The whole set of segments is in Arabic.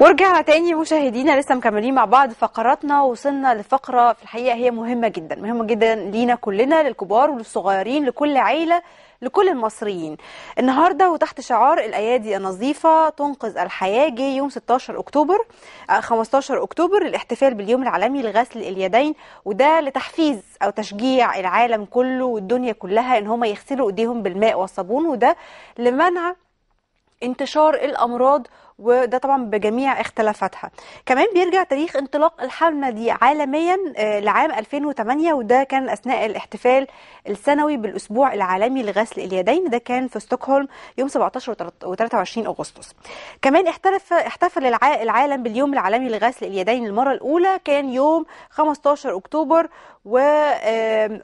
ورجعنا تاني مشاهدينا لسه مكملين مع بعض فقراتنا وصلنا لفقرة في الحقيقة هي مهمة جدا مهمة جدا لينا كلنا للكبار وللصغيرين لكل عيلة لكل المصريين النهارده وتحت شعار الايادي النظيفه تنقذ الحياه جه يوم 16 اكتوبر 15 آه، اكتوبر الاحتفال باليوم العالمي لغسل اليدين وده لتحفيز او تشجيع العالم كله والدنيا كلها ان هم يغسلوا ايديهم بالماء والصابون وده لمنع انتشار الامراض وده طبعا بجميع اختلافاتها كمان بيرجع تاريخ انطلاق الحملة دي عالميا آه، لعام 2008 وده كان أثناء الاحتفال السنوي بالأسبوع العالمي لغسل اليدين ده كان في ستوكهولم يوم 17 و 23 أغسطس كمان احترف احتفل العالم باليوم العالمي لغسل اليدين المرة الأولى كان يوم 15 أكتوبر وعملوا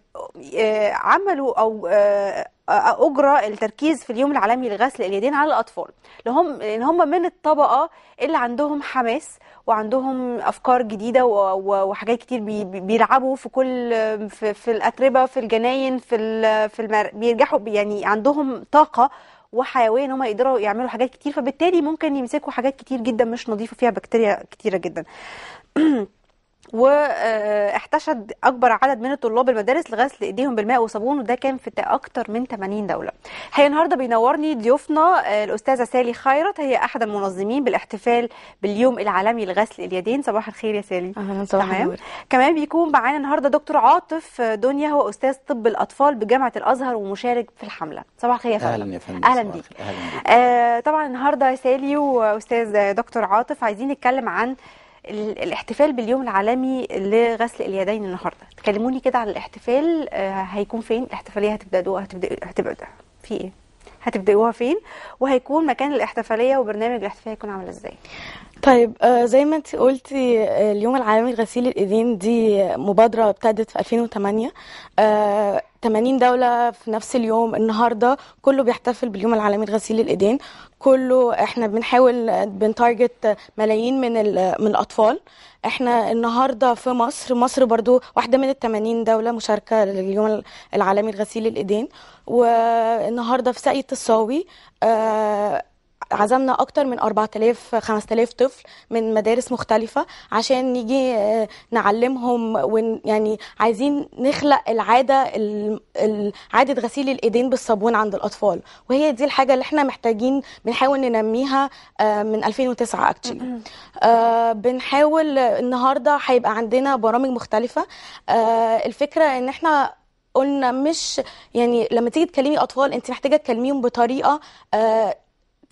آه، أو آه، اجرى التركيز في اليوم العالمي لغسل اليدين على الاطفال لهم ان يعني هم من الطبقه اللي عندهم حماس وعندهم افكار جديده وحاجات كتير بيلعبوا في كل في, في الاتربه في الجناين في في المر... بيرجعوا يعني عندهم طاقه وحيويه ان هم يقدروا يعملوا حاجات كتير فبالتالي ممكن يمسكوا حاجات كتير جدا مش نظيفه فيها بكتيريا كتيره جدا واحتشد اكبر عدد من الطلاب المدارس لغسل ايديهم بالماء وصابون وده كان في اكتر من 80 دوله هي النهارده بينورني ضيوفنا آه، الاستاذه سالي خيرت هي احد المنظمين بالاحتفال باليوم العالمي لغسل اليدين صباح الخير يا سالي اهلا صباح النور كمان بيكون معانا النهارده دكتور عاطف دنيا هو استاذ طب الاطفال بجامعه الازهر ومشارك في الحمله صباح الخير يا فندم اهلا يا فندم اهلا بيك أهلا بيك. آه طبعا النهارده سالي واستاذ دكتور عاطف عايزين نتكلم عن الاحتفال باليوم العالمي لغسل اليدين النهارده تكلموني كده على الاحتفال آه، هيكون فين الاحتفاليه هتبداوا هتبدا هتبدا في ايه هتبداوها فين وهيكون مكان الاحتفاليه وبرنامج الاحتفاليه هيكون عامل ازاي طيب آه، زي ما انت قلتي آه، اليوم العالمي لغسيل الايدين دي مبادره ابتدت في 2008 80 دوله في نفس اليوم النهارده كله بيحتفل باليوم العالمي لغسيل الايدين كله احنا بنحاول بنتارجت ملايين من من الاطفال احنا النهارده في مصر مصر برضو واحده من ال 80 دوله مشاركه لليوم العالمي لغسيل الايدين والنهارده في ساقية الصاوي آه عزمنا اكتر من 4000 5000 طفل من مدارس مختلفه عشان نيجي آه، نعلمهم ون يعني عايزين نخلق العاده عاده غسيل الايدين بالصابون عند الاطفال وهي دي الحاجه اللي احنا محتاجين بنحاول ننميها آه، من 2009 اكشلي آه، بنحاول النهارده هيبقى عندنا برامج مختلفه الفكره ان احنا قلنا مش يعني لما تيجي تكلمي اطفال انت محتاجه تكلميهم بطريقه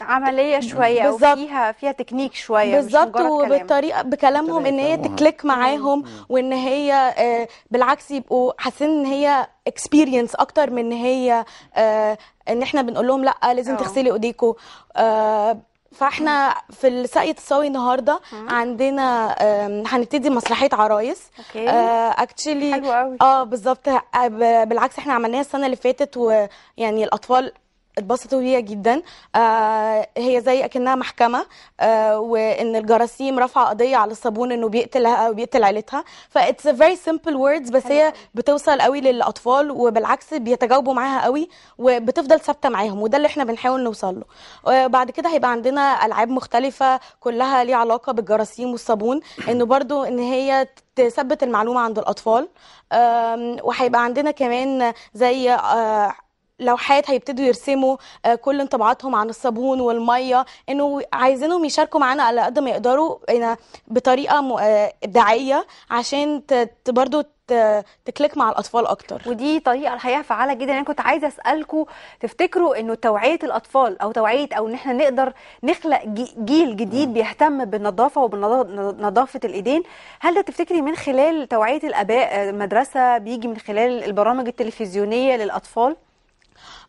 عمليه شويه بالزبط. وفيها فيها تكنيك شويه بالظبط وبالطريقه بكلامهم ان هي تكليك معاهم وان هي آه، بالعكس يبقوا حاسين ان هي اكسبيرينس اكتر من ان هي آه، ان احنا بنقول لهم لا لازم آه. تغسلي ايديكوا فاحنا في السقي الصاوي النهارده عندنا هنبتدي مسرحيه عرايس اوكي اكشلي اه بالظبط بالعكس احنا عملناها السنه اللي فاتت ويعني الاطفال اتبسطوا بيها جدا آه هي زي اكنها محكمه آه وان الجراثيم رافعه قضيه على الصابون انه بيقتلها وبيقتل عيلتها فاتس فيري سمبل ووردز بس هي بتوصل قوي للاطفال وبالعكس بيتجاوبوا معاها قوي وبتفضل ثابته معاهم وده اللي احنا بنحاول نوصل له وبعد آه، كده هيبقى عندنا العاب مختلفه كلها ليها علاقه بالجراثيم والصابون انه برضو ان هي تثبت المعلومه عند الاطفال وهيبقى عندنا كمان زي آه، لوحات هيبتدوا يرسموا آه، كل انطباعاتهم عن الصابون والميه انه عايزينهم يشاركوا معانا على قد ما يقدروا بطريقه ابداعيه آه، عشان برضو تكليك مع الاطفال اكتر ودي طريقه الحقيقه فعاله جدا انا كنت عايزه اسالكم تفتكروا انه توعيه الاطفال او توعيه او ان احنا نقدر نخلق جيل جديد بيهتم بالنظافه وبنظافه الايدين هل ده تفتكري من خلال توعيه الاباء آه، المدرسه بيجي من خلال البرامج التلفزيونيه للاطفال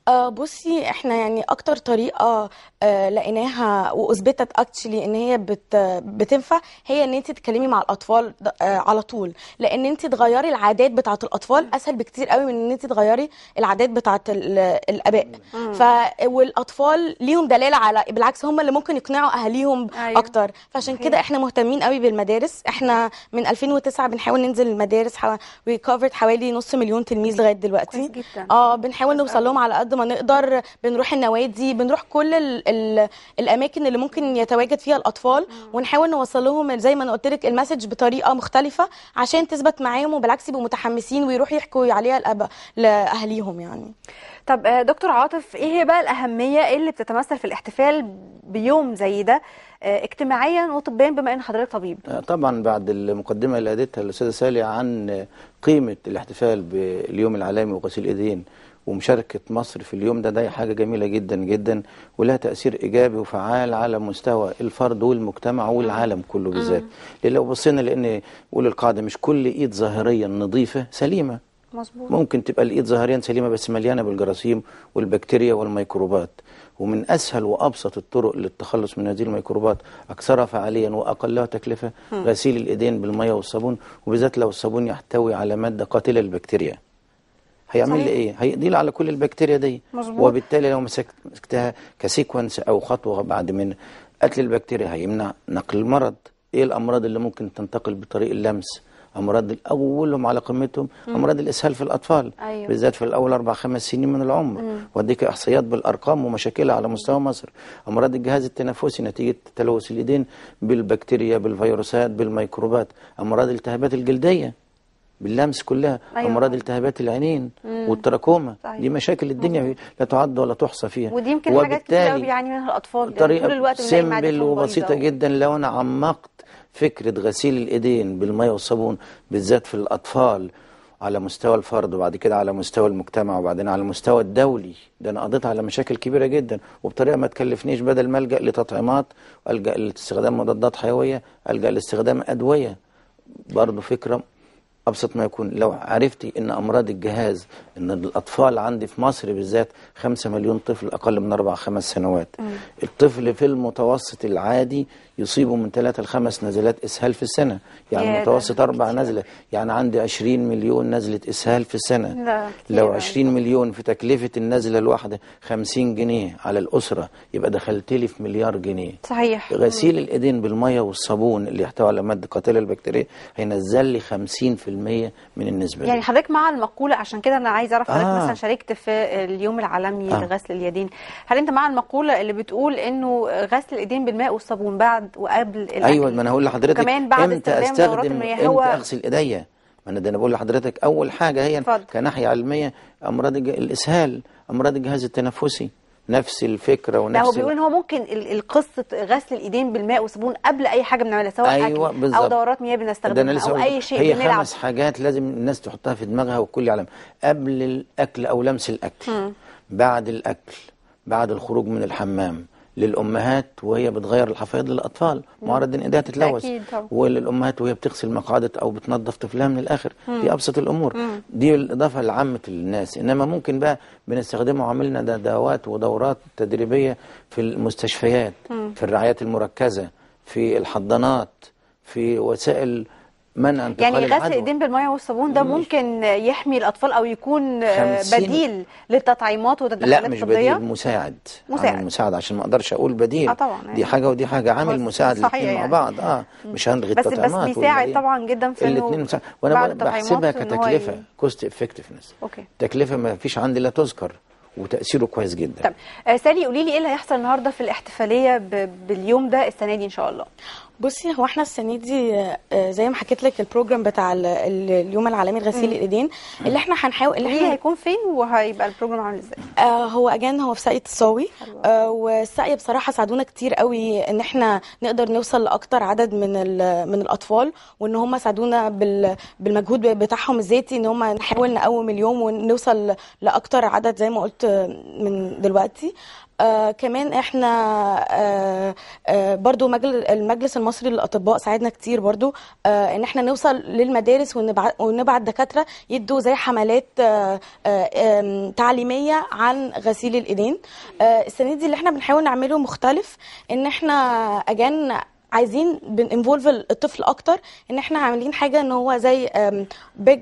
آه، بصي احنا يعني اكتر طريقه آه، لقيناها واثبتت اكتشلي ان هي بت بتنفع هي ان انت تتكلمي مع الاطفال آه، على طول لان انت تغيري العادات بتاعه الاطفال اسهل بكتير قوي من ان انت تغيري العادات بتاعه الاباء ف والاطفال ليهم دلاله على بالعكس هم اللي ممكن يقنعوا اهاليهم أيوه. اكتر فعشان كده احنا مهتمين قوي بالمدارس احنا من 2009 بنحاول ننزل المدارس وكفرت حوالي نص مليون تلميذ لغايه دلوقتي اه بنحاول نوصل لهم على قد قد ما نقدر بنروح النوادي بنروح كل الـ الـ الاماكن اللي ممكن يتواجد فيها الاطفال ونحاول نوصل لهم زي ما انا قلت لك المسج بطريقه مختلفه عشان تثبت معاهم وبالعكس يبقوا متحمسين ويروحوا يحكوا عليها الاب لاهاليهم يعني طب آه، دكتور عاطف ايه هي بقى الاهميه اللي بتتمثل في الاحتفال بيوم زي ده آه، اجتماعيا وطبيا بما ان حضرتك طبيب آه، طبعا بعد المقدمه اللي اديتها الاستاذه سالي عن قيمه الاحتفال باليوم العالمي وغسيل الايدين ومشاركة مصر في اليوم ده ده حاجة جميلة جدا جدا ولها تأثير إيجابي وفعال على مستوى الفرد والمجتمع والعالم كله بالذات لأن لو بصينا لأن قول القاعدة مش كل إيد ظاهريا نظيفة سليمة مظبوط. ممكن تبقى الإيد ظاهريا سليمة بس مليانة بالجراثيم والبكتيريا والميكروبات ومن أسهل وأبسط الطرق للتخلص من هذه الميكروبات أكثرها فعاليا وأقلها تكلفة غسيل الإيدين بالمية والصابون وبالذات لو الصابون يحتوي على مادة قاتلة للبكتيريا هيعمل لي ايه هيقضي على كل البكتيريا دي مظبوط. وبالتالي لو مسكتها كسيكونس او خطوه بعد من قتل البكتيريا هيمنع نقل المرض ايه الامراض اللي ممكن تنتقل بطريق اللمس امراض اولهم على قمتهم امراض الاسهال في الاطفال أيوة. بالذات في الاول اربع خمس سنين من العمر واديك احصائيات بالارقام ومشاكلها على مستوى مصر امراض الجهاز التنفسي نتيجه تلوث اليدين بالبكتيريا بالفيروسات بالميكروبات امراض التهابات الجلديه باللمس كلها أيوة. امراض التهابات العينين والتراكوما صحيح. دي مشاكل الدنيا مم. لا تعد ولا تحصى فيها ودي يمكن حاجات كتير قوي بيعاني منها الاطفال يعني طول الوقت سيمبل وبسيطه و... جدا لو انا عمقت فكره غسيل الايدين بالميه والصابون بالذات في الاطفال على مستوى الفرد وبعد كده على مستوى المجتمع وبعدين على المستوى الدولي ده انا قضيت على مشاكل كبيره جدا وبطريقه ما تكلفنيش بدل ما الجا لتطعيمات الجا لاستخدام مضادات حيويه الجا لاستخدام ادويه برضه فكره أبسط ما يكون لو عرفتي أن أمراض الجهاز أن الأطفال عندي في مصر بالذات 5 مليون طفل أقل من 4 5 سنوات م. الطفل في المتوسط العادي يصيبه من 3 ل 5 نزلات إسهال في السنة يعني متوسط 4 نزلة يعني عندي 20 مليون نزلة إسهال في السنة لا لو 20 مليون في تكلفة النزلة الواحدة 50 جنيه على الأسرة يبقى دخلت لي في مليار جنيه صحيح غسيل الإيدين بالمية والصابون اللي يحتوي على مادة قاتلة البكتيريا هينزل لي 50% من النسبة يعني حضرتك مع المقولة عشان كده أنا عايز أعرف حضرتك آه. مثلا شاركت في اليوم العالمي آه. لغسل اليدين هل أنت مع المقولة اللي بتقول إنه غسل الإيدين بالماء والصابون بعد وقبل الأكل أيوة ما أنا هقول لحضرتك كمان بعد إمتى أستخدم إمتى أغسل إيديا ما أنا ده أنا بقول لحضرتك أول حاجة هي فضل. كناحية علمية أمراض الإسهال أمراض الجهاز التنفسي نفس الفكره ونفس هو بيقول ان هو ممكن القصه غسل الايدين بالماء والصابون قبل اي حاجه بنعملها سواء أيوة اكل او دورات مياه بنستخدمها او اي شيء هي بنلعب. خمس حاجات لازم الناس تحطها في دماغها والكل يعلم قبل الاكل او لمس الاكل م. بعد الاكل بعد الخروج من الحمام للامهات وهي بتغير الحفاض للاطفال معرض ان ايديها تتلوث وللامهات وهي بتغسل مقعده او بتنظف طفلها من الاخر مم. دي ابسط الامور مم. دي الاضافه لعامه الناس انما ممكن بقى بنستخدمه عملنا ده ودورات تدريبيه في المستشفيات مم. في الرعايات المركزه في الحضانات في وسائل منع يعني انتقال يعني غسل ايدين بالميه والصابون ده ممكن يحمي الاطفال او يكون بديل للتطعيمات والتدخلات الطبيه لا مش الطبية. بديل مساعد مساعد مساعد عشان ما اقدرش اقول بديل آه طبعا يعني. دي حاجه ودي حاجه عامل مساعد الاثنين يعني. مع بعض اه مش هنلغي بس التطعيمات بس بيساعد طبعا جدا في الاثنين مساعد وانا بحسبها كتكلفه كوست افكتفنس تكلفه ما فيش عندي لا تذكر وتاثيره كويس جدا طب آه سالي قولي لي ايه اللي هيحصل النهارده في الاحتفاليه باليوم ده السنه دي ان شاء الله بصي هو احنا السنه دي آه، زي ما حكيت لك البروجرام بتاع اليوم العالمي لغسيل الايدين اللي احنا هنحاول اللي احنا هيكون فين وهيبقى البروجرام عامل ازاي آه، هو اجان هو في ساقية الصاوي آه، والساقية بصراحه ساعدونا كتير قوي ان احنا نقدر نوصل لاكتر عدد من من الاطفال وان هم ساعدونا بالمجهود بتاعهم الذاتي ان هم نحاول نقوم اليوم ونوصل لاكتر عدد زي ما قلت من دلوقتي آه كمان احنا آه آه برضو المجلس المصري للاطباء ساعدنا كتير برضو آه ان احنا نوصل للمدارس ونبعت ونبعت دكاتره يدوا زي حملات آه آه تعليميه عن غسيل الايدين آه السنه دي اللي احنا بنحاول نعمله مختلف ان احنا اجان عايزين بننفولف الطفل اكتر ان احنا عاملين حاجه ان هو زي بيج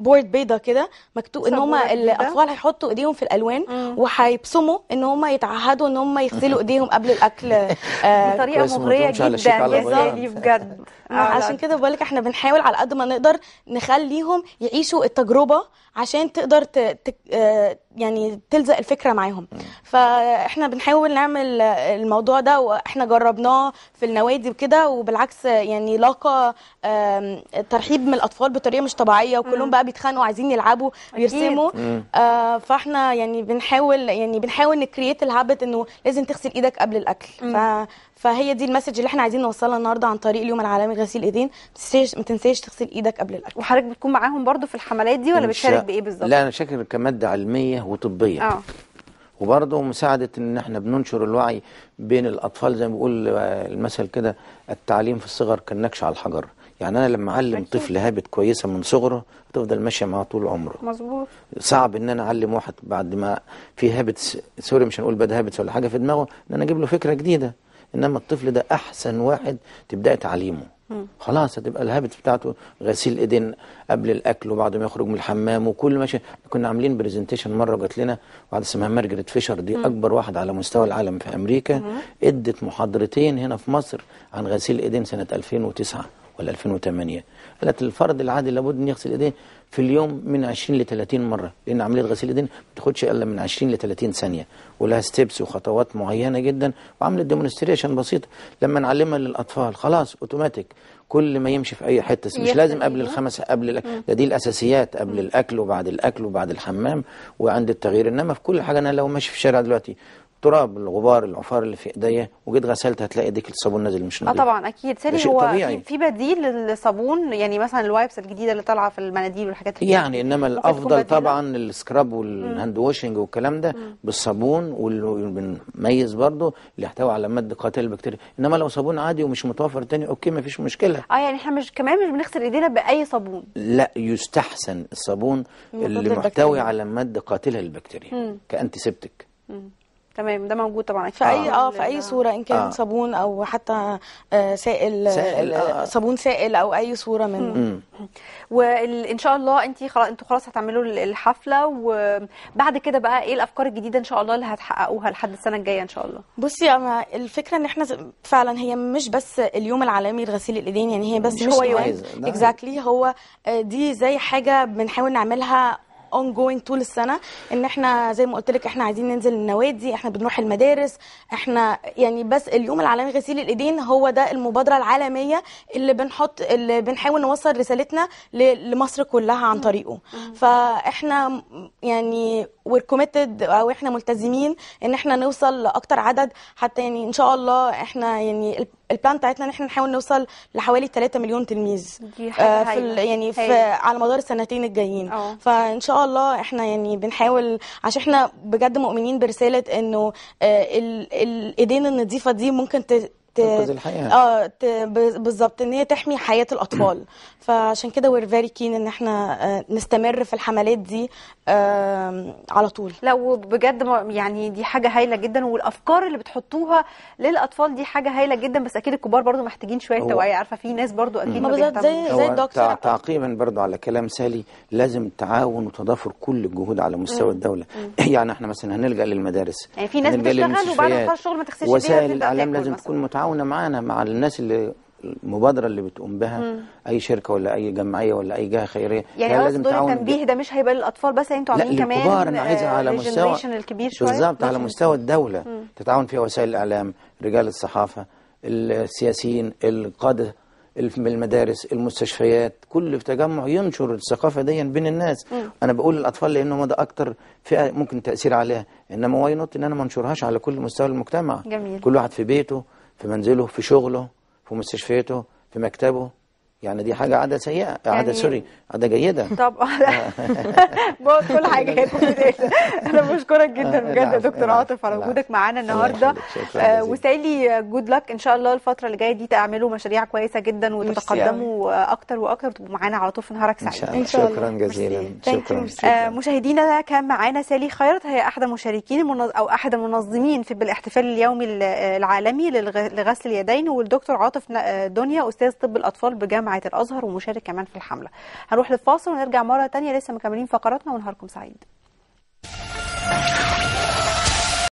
بورد بيضه كده مكتوب ان هم الاطفال هيحطوا ايديهم في الالوان وهيبصموا ان هم يتعهدوا ان هم يغسلوا ايديهم قبل الاكل آه بطريقه مغريه جدا يا بجد عشان كده بقول لك احنا بنحاول على قد ما نقدر نخليهم يعيشوا التجربه عشان تقدر ت... ت... آه، يعني تلزق الفكره معاهم فاحنا بنحاول نعمل الموضوع ده واحنا جربناه في النوادي وكده وبالعكس يعني لاقى ترحيب من الاطفال بطريقه مش طبيعيه وكلهم بقى بيتخانقوا عايزين يلعبوا ويرسموا آه، فاحنا يعني بنحاول يعني بنحاول نكريت الهابت انه لازم تغسل ايدك قبل الاكل ف فهي دي المسج اللي احنا عايزين نوصلها النهارده عن طريق اليوم العالمي غسيل ايدين ما تنساش تغسل ايدك قبل الاكل وحضرتك بتكون معاهم برضو في الحملات دي ولا بتشارك بايه بالظبط لا انا شاكر كماده علميه وطبيه اه وبرضه مساعدة إن إحنا بننشر الوعي بين الأطفال زي ما بيقول آه، المثل كده التعليم في الصغر كالنكش على الحجر، يعني أنا لما أعلم طفل هابت كويسة من صغره تفضل ماشية معاه طول عمره. مظبوط. صعب إن أنا أعلم واحد بعد ما في هابت سوري مش هنقول باد هابت ولا حاجة في دماغه إن أنا أجيب له فكرة جديدة. انما الطفل ده احسن واحد تبداي تعليمه خلاص هتبقى الهابت بتاعته غسيل ايدين قبل الاكل وبعد ما يخرج من الحمام وكل ماشي كنا عاملين برزنتيشن مره جات لنا واحده اسمها مارجريت فيشر دي اكبر واحده على مستوى العالم في امريكا ادت محاضرتين هنا في مصر عن غسيل ايدين سنه 2009 ولا 2008 قالت الفرد العادي لابد ان يغسل ايديه في اليوم من 20 ل 30 مره لان عمليه غسيل الايدين ما بتاخدش الا من 20 ل 30 ثانيه ولها ستيبس وخطوات معينه جدا وعملت ديمونستريشن بسيطه لما نعلمها للاطفال خلاص اوتوماتيك كل ما يمشي في اي حته مش لازم قبل الخمس قبل الأكل. دي الاساسيات قبل الاكل وبعد الاكل وبعد الحمام وعند التغيير انما في كل حاجه انا لو ماشي في الشارع دلوقتي تراب الغبار العفار اللي في ايديا وجيت غسلت هتلاقي ايديك الصابون نازل مش آه نظيف اه طبعا اكيد سالي هو طبيعي. في بديل للصابون يعني مثلا الوايبس الجديده اللي طالعه في المناديل والحاجات دي يعني انما الافضل طبعا السكراب والهاند واشنج والكلام ده مم. بالصابون بنميز برضه اللي يحتوي على ماده قاتله للبكتيريا انما لو صابون عادي ومش متوفر تاني اوكي ما فيش مشكله اه يعني احنا مش كمان مش بنغسل ايدينا باي صابون لا يستحسن الصابون اللي محتوي على ماده قاتله للبكتيريا كانتي سيبتك تمام ده موجود طبعا في آه. اي اه في اي آه. صوره ان كان آه. صابون او حتى آه، سائل, سائل آه. صابون سائل او اي صوره من وان شاء الله انت خلاص انتوا خلاص هتعملوا الحفله وبعد كده بقى ايه الافكار الجديده ان شاء الله اللي هتحققوها لحد السنه الجايه ان شاء الله بصي اما الفكره ان احنا فعلا هي مش بس اليوم العالمي لغسيل الايدين يعني هي بس مش هو يوم اكزاكتلي نعم. exactly هو دي زي حاجه بنحاول نعملها اون جوينج طول السنه ان احنا زي ما قلت لك احنا عايزين ننزل النوادي احنا بنروح المدارس احنا يعني بس اليوم العالمي غسيل الايدين هو ده المبادره العالميه اللي بنحط اللي بنحاول نوصل رسالتنا لمصر كلها عن طريقه فاحنا يعني وير كوميتد او احنا ملتزمين ان احنا نوصل لاكتر عدد حتى يعني ان شاء الله احنا يعني البلان بتاعتنا ان احنا نحاول نوصل لحوالي 3 مليون تلميذ آه، في يعني في على مدار السنتين الجايين أوه. فان شاء الله احنا يعني بنحاول عشان احنا بجد مؤمنين برساله انه آه، الايدين النظيفه دي ممكن تنقذ الحياه اه بالظبط ان هي تحمي حياه الاطفال فعشان كده وير فيري كين ان احنا آه، نستمر في الحملات دي على طول لا وبجد يعني دي حاجه هايله جدا والافكار اللي بتحطوها للاطفال دي حاجه هايله جدا بس اكيد الكبار برضو محتاجين شويه توعيه عارفه في ناس برضو اكيد ما بالظبط زي زي الدكتور تعقيبا برضو على كلام سالي لازم تعاون وتضافر كل الجهود على مستوى الدوله يعني احنا مثلا هنلجا للمدارس يعني في ناس بتشتغل وبعد ما تخسرش الشغل ما تغسلش وسائل الاعلام لازم تكون متعاونه تعاون معانا مع الناس اللي المبادرة اللي بتقوم بها مم. أي شركة ولا أي جمعية ولا أي جهة خيرية يعني لازم تعاون التنبيه ده مش هيبقى للأطفال بس يعني أنتوا عاملين كمان الكبار أنا عايزها على مستوى الكبير شوية بالظبط على مستوى الدولة مم. تتعاون فيها وسائل الإعلام رجال الصحافة السياسيين القادة المدارس المستشفيات كل في تجمع ينشر الثقافة دي بين الناس مم. أنا بقول الأطفال لأنه ما ده أكتر فئة ممكن تأثير عليها إنما واي نوت إن أنا ما انشرهاش على كل مستوى المجتمع جميل. كل واحد في بيته في منزله في شغله في مستشفيته في مكتبه يعني دي حاجة عادة سيئة يعني عادة سوري عادة جيدة طب كل حاجة أنا بشكرك جدا بجد يا دكتور عاطف على وجودك معانا النهاردة وسالي جود لك إن شاء الله الفترة اللي جاية دي تعملوا مشاريع كويسة جدا وتتقدموا أكتر وأكتر وتبقوا معانا على طول في نهارك سعيد إن شاء الله شكرا جزيلا شكرا جزيلا آه، مشاهدينا كان معانا سالي خيرت هي أحد المشاركين أو أحد المنظمين في بالاحتفال اليومي العالمي لغسل اليدين والدكتور عاطف آه، دنيا أستاذ طب الأطفال بجامعة جامعه الازهر ومشارك كمان في الحمله هنروح للفاصل ونرجع مره تانية لسه مكملين فقراتنا ونهاركم سعيد